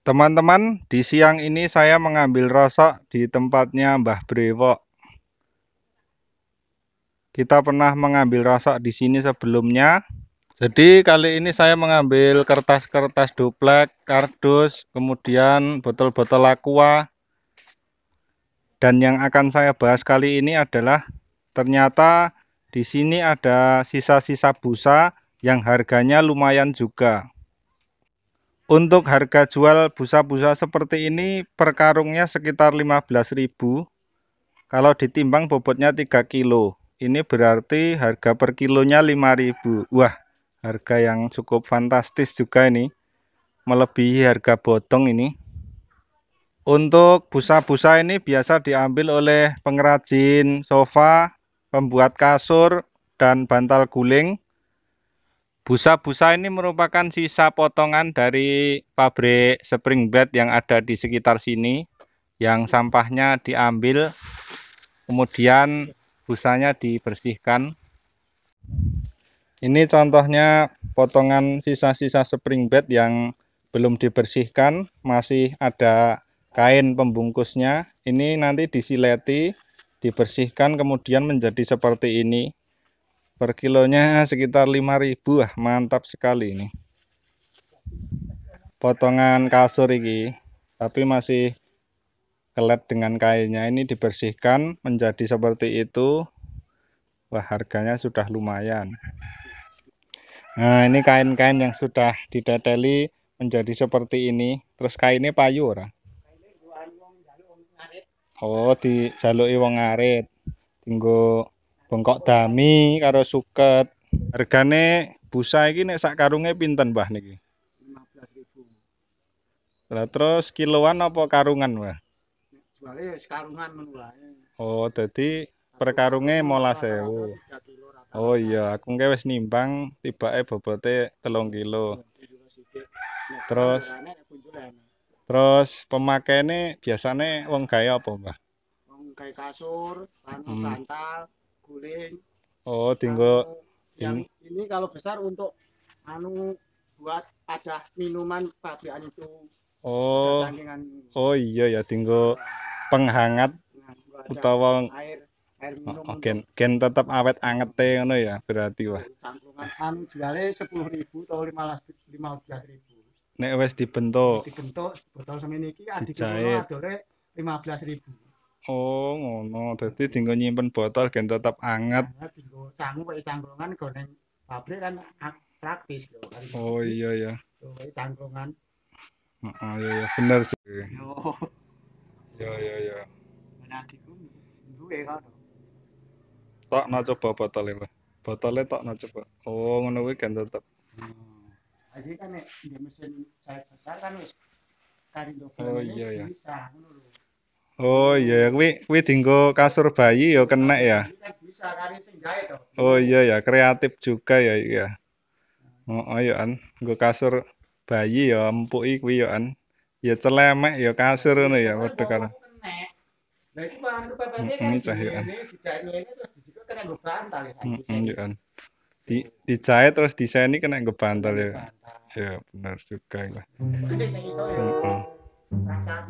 Teman-teman, di siang ini saya mengambil rosok di tempatnya Mbah Brewok. Kita pernah mengambil rosok di sini sebelumnya. Jadi kali ini saya mengambil kertas-kertas duplek, kardus, kemudian botol-botol aqua. Dan yang akan saya bahas kali ini adalah ternyata di sini ada sisa-sisa busa yang harganya lumayan juga. Untuk harga jual busa-busa seperti ini per karungnya sekitar 15.000. Kalau ditimbang bobotnya 3 kilo. Ini berarti harga per kilonya 5.000. Wah, harga yang cukup fantastis juga ini. Melebihi harga botong ini. Untuk busa-busa ini biasa diambil oleh pengrajin sofa, pembuat kasur, dan bantal guling Busa-busa ini merupakan sisa potongan dari pabrik spring bed yang ada di sekitar sini yang sampahnya diambil kemudian busanya dibersihkan ini contohnya potongan sisa-sisa spring bed yang belum dibersihkan masih ada kain pembungkusnya ini nanti disileti dibersihkan kemudian menjadi seperti ini per kilonya sekitar 5000 ah mantap sekali ini potongan kasur ini tapi masih kelet dengan kainnya ini dibersihkan menjadi seperti itu wah harganya sudah lumayan nah ini kain-kain yang sudah dideteli menjadi seperti ini terus kainnya payu orang oh jalur wong arit tinggal bengkok dami karo suket regane busa iki nek sak karunge pinten Mbah niki 15.000 Lah terus kiloan apa karungan Mbah Jualnya sekarungan menulah Oh jadi per karunge 15.000 Oh iya, aku nggak wes nimbang tiba eh bobote telung kilo. Terus, terus pemakai ini biasanya wong gaya apa mbah? Wong gaya kasur, hmm. bantal, hmm. guling. Oh, tinggal yang ini kalau besar untuk anu buat ada minuman pabrikan itu. Oh. Oh iya ya tinggal penghangat utawa air air minum. Oh, oh gen, gen tetap awet anget teh ngono ya berarti wah. Cangklungan anu jualnya 10.000 atau 15 15.000. Nek wes dibentuk. Wis dibentuk botol semene iki adikku adore 15.000. Oh, ngono. Dadi dinggo nyimpen botol gen tetep anget. Anget nah, dinggo sangu wae go ning pabrik kan praktis lho. Kan. Oh iya ya. Wae sanggongan. Heeh, iya ya bener sih. Yo. Yo yo yo. Menanti ku duwe kan. Tak na coba botolnya pak. Botolnya tak na coba. Oh, ngono kuwi gen tetep. Hmm. Aji kan nek mesin saya besar kan wis karindo oh, iya, iya. bisa ngono Oh iya, iya, kuwi kuwi dinggo kasur bayi yo ya kena ya. Oh iya ya, kreatif juga ya iya. Oh, iya an, nggo kasur bayi ya empuki kuwi ya an. Ya celemek ya kasur ngono ya wedhe karo. Lah iki bahan iya, kepepete kan dijahit terus Di dijahit terus kena nggo bantal ya. Iya, ya ya benar juga ya. Rasa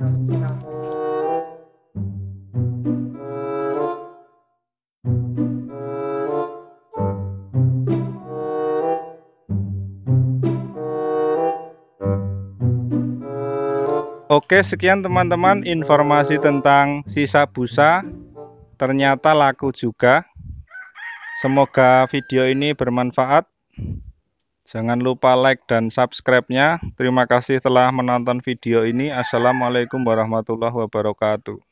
Oke, sekian teman-teman informasi tentang sisa busa. Ternyata laku juga. Semoga video ini bermanfaat. Jangan lupa like dan subscribe-nya. Terima kasih telah menonton video ini. Assalamualaikum warahmatullahi wabarakatuh.